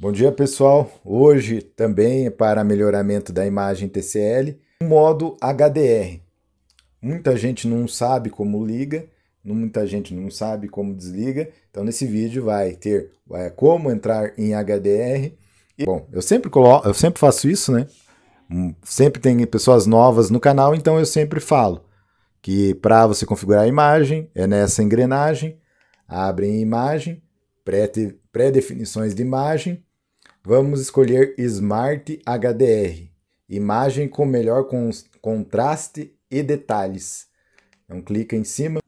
Bom dia, pessoal. Hoje também para melhoramento da imagem TCL, modo HDR. Muita gente não sabe como liga, muita gente não sabe como desliga. Então nesse vídeo vai ter vai, como entrar em HDR. E, bom, eu sempre coloco, eu sempre faço isso, né? Hum, sempre tem pessoas novas no canal, então eu sempre falo que para você configurar a imagem é nessa engrenagem, abre em imagem, pré-definições de imagem Vamos escolher Smart HDR, imagem com melhor contraste e detalhes. Então clica em cima.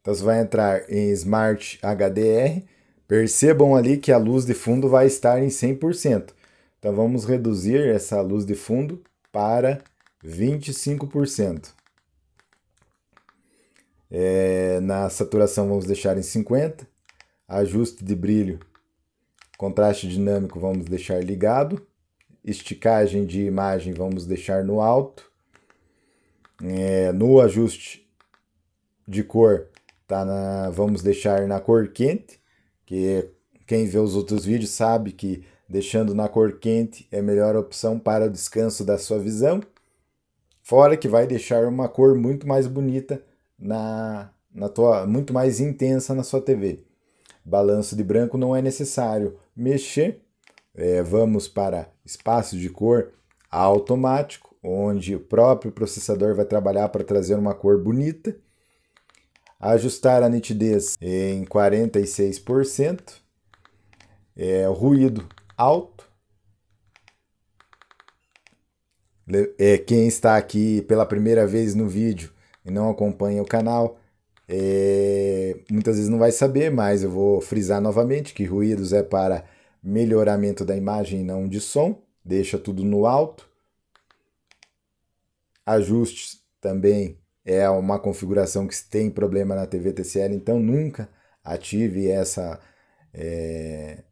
Então você vai entrar em Smart HDR. Percebam ali que a luz de fundo vai estar em 100%. Então vamos reduzir essa luz de fundo para 25%. É, na saturação vamos deixar em 50%. Ajuste de brilho Contraste dinâmico vamos deixar ligado. Esticagem de imagem vamos deixar no alto. É, no ajuste de cor, tá na, vamos deixar na cor quente, que quem vê os outros vídeos sabe que deixando na cor quente é a melhor opção para o descanso da sua visão. Fora que vai deixar uma cor muito mais bonita na, na tua, muito mais intensa na sua TV. Balanço de branco não é necessário mexer. É, vamos para espaço de cor automático, onde o próprio processador vai trabalhar para trazer uma cor bonita. Ajustar a nitidez em 46%. É, ruído alto. É, quem está aqui pela primeira vez no vídeo e não acompanha o canal, é, muitas vezes não vai saber, mas eu vou frisar novamente que ruídos é para melhoramento da imagem e não de som. Deixa tudo no alto. Ajustes também é uma configuração que tem problema na TV TCL, então nunca ative essa, é,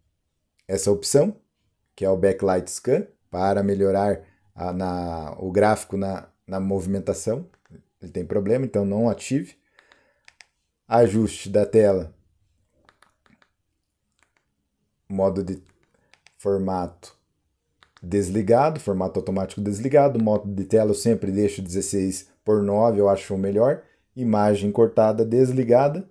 essa opção, que é o Backlight Scan, para melhorar a, na, o gráfico na, na movimentação. Ele tem problema, então não ative ajuste da tela, modo de formato desligado, formato automático desligado, modo de tela eu sempre deixo 16 por 9, eu acho o melhor, imagem cortada desligada,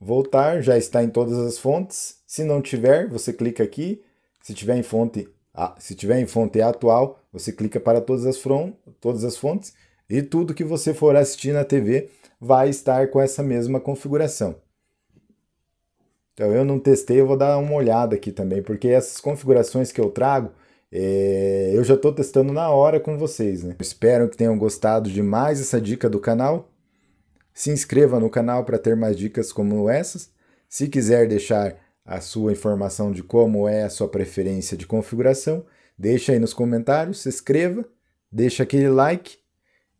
voltar, já está em todas as fontes, se não tiver, você clica aqui, se tiver em fonte, se tiver em fonte atual, você clica para todas as, front, todas as fontes, e tudo que você for assistir na TV vai estar com essa mesma configuração. Então eu não testei, eu vou dar uma olhada aqui também, porque essas configurações que eu trago, é, eu já estou testando na hora com vocês. Né? Espero que tenham gostado de mais essa dica do canal. Se inscreva no canal para ter mais dicas como essas. Se quiser deixar a sua informação de como é a sua preferência de configuração, deixa aí nos comentários, se inscreva, deixa aquele like